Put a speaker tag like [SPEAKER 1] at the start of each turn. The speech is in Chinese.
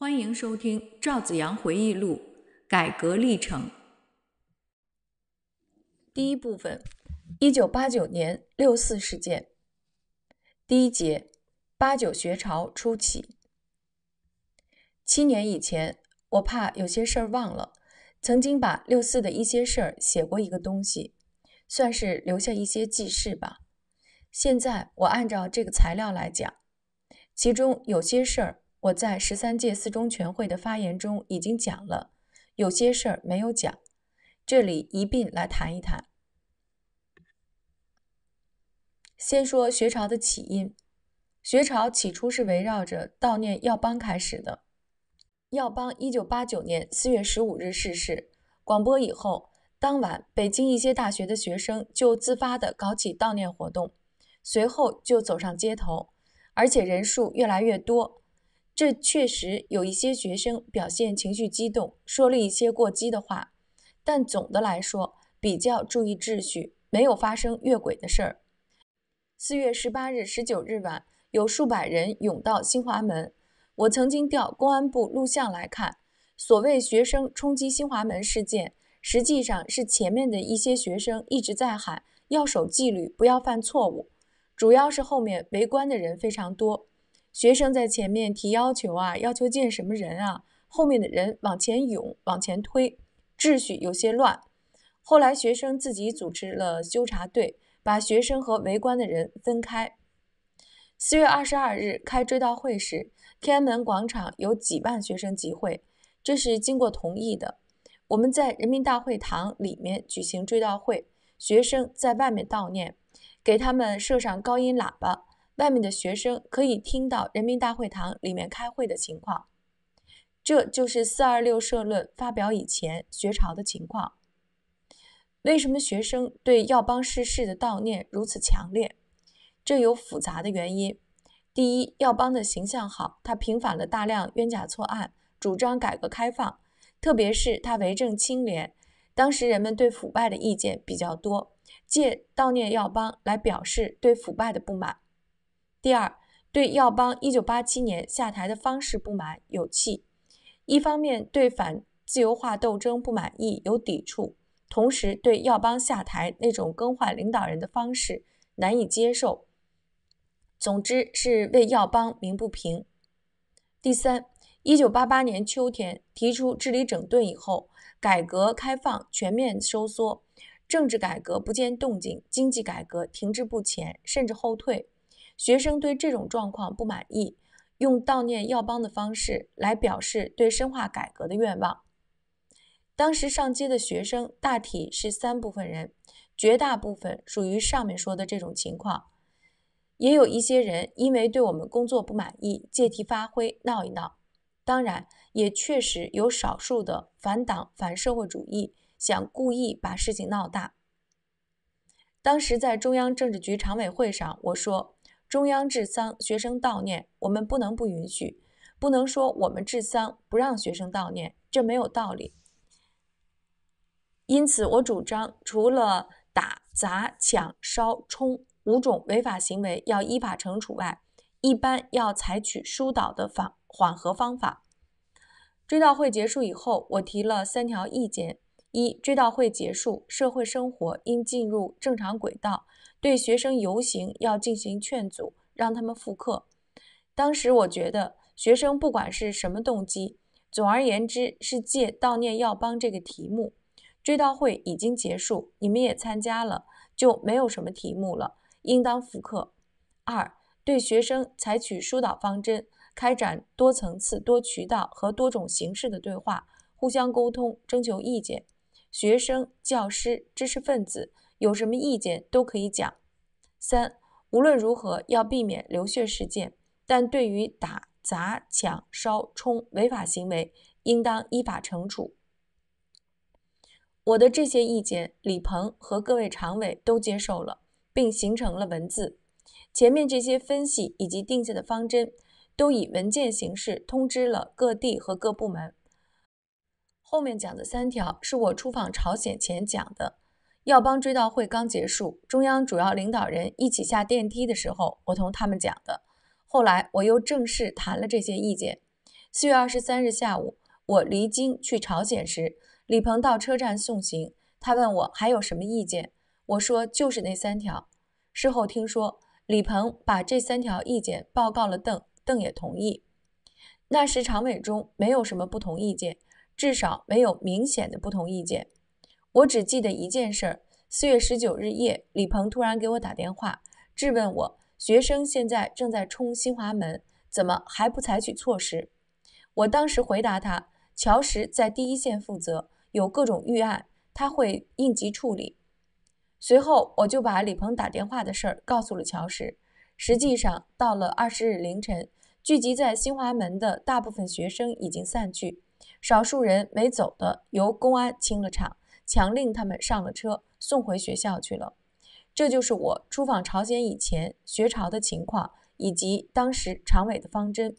[SPEAKER 1] 欢迎收听《赵子阳回忆录：改革历程》第一部分，一九八九年六四事件。第一节，八九学潮初起。七年以前，我怕有些事儿忘了，曾经把六四的一些事儿写过一个东西，算是留下一些记事吧。现在我按照这个材料来讲，其中有些事儿。我在十三届四中全会的发言中已经讲了，有些事儿没有讲，这里一并来谈一谈。先说学潮的起因，学潮起初是围绕着悼念耀邦开始的。耀邦一九八九年四月十五日逝世，广播以后，当晚北京一些大学的学生就自发的搞起悼念活动，随后就走上街头，而且人数越来越多。这确实有一些学生表现情绪激动，说了一些过激的话，但总的来说比较注意秩序，没有发生越轨的事儿。四月十八日、十九日晚，有数百人涌到新华门。我曾经调公安部录像来看，所谓学生冲击新华门事件，实际上是前面的一些学生一直在喊要守纪律，不要犯错误，主要是后面围观的人非常多。学生在前面提要求啊，要求见什么人啊，后面的人往前涌，往前推，秩序有些乱。后来学生自己组织了纠察队，把学生和围观的人分开。四月二十二日开追悼会时，天安门广场有几万学生集会，这是经过同意的。我们在人民大会堂里面举行追悼会，学生在外面悼念，给他们设上高音喇叭。外面的学生可以听到人民大会堂里面开会的情况，这就是四二六社论发表以前学潮的情况。为什么学生对耀邦逝世的悼念如此强烈？这有复杂的原因。第一，耀邦的形象好，他平反了大量冤假错案，主张改革开放，特别是他为政清廉，当时人们对腐败的意见比较多，借悼念耀邦来表示对腐败的不满。第二，对耀邦1987年下台的方式不满，有气；一方面对反自由化斗争不满意，有抵触；同时对耀邦下台那种更换领导人的方式难以接受。总之是为耀邦鸣不平。第三，1988年秋天提出治理整顿以后，改革开放全面收缩，政治改革不见动静，经济改革停滞不前，甚至后退。学生对这种状况不满意，用悼念耀邦的方式来表示对深化改革的愿望。当时上街的学生大体是三部分人，绝大部分属于上面说的这种情况，也有一些人因为对我们工作不满意，借题发挥闹一闹。当然，也确实有少数的反党反社会主义，想故意把事情闹大。当时在中央政治局常委会上，我说。中央治丧，学生悼念，我们不能不允许，不能说我们治丧不让学生悼念，这没有道理。因此，我主张，除了打、砸、抢、烧、冲五种违法行为要依法惩处外，一般要采取疏导的防缓和方法。追悼会结束以后，我提了三条意见：一、追悼会结束，社会生活应进入正常轨道。对学生游行要进行劝阻，让他们复课。当时我觉得，学生不管是什么动机，总而言之是借悼念耀邦这个题目。追悼会已经结束，你们也参加了，就没有什么题目了，应当复课。二，对学生采取疏导方针，开展多层次、多渠道和多种形式的对话，互相沟通，征求意见。学生、教师、知识分子。有什么意见都可以讲。三，无论如何要避免流血事件，但对于打砸抢烧冲违法行为，应当依法惩处。我的这些意见，李鹏和各位常委都接受了，并形成了文字。前面这些分析以及定下的方针，都以文件形式通知了各地和各部门。后面讲的三条，是我出访朝鲜前讲的。耀邦追悼会刚结束，中央主要领导人一起下电梯的时候，我同他们讲的。后来我又正式谈了这些意见。四月二十三日下午，我离京去朝鲜时，李鹏到车站送行，他问我还有什么意见，我说就是那三条。事后听说，李鹏把这三条意见报告了邓，邓也同意。那时常委中没有什么不同意见，至少没有明显的不同意见。我只记得一件事儿：四月十九日夜，李鹏突然给我打电话，质问我，学生现在正在冲新华门，怎么还不采取措施？我当时回答他，乔石在第一线负责，有各种预案，他会应急处理。随后，我就把李鹏打电话的事儿告诉了乔石。实际上，到了二十日凌晨，聚集在新华门的大部分学生已经散去，少数人没走的，由公安清了场。强令他们上了车，送回学校去了。这就是我出访朝鲜以前学朝的情况，以及当时常委的方针。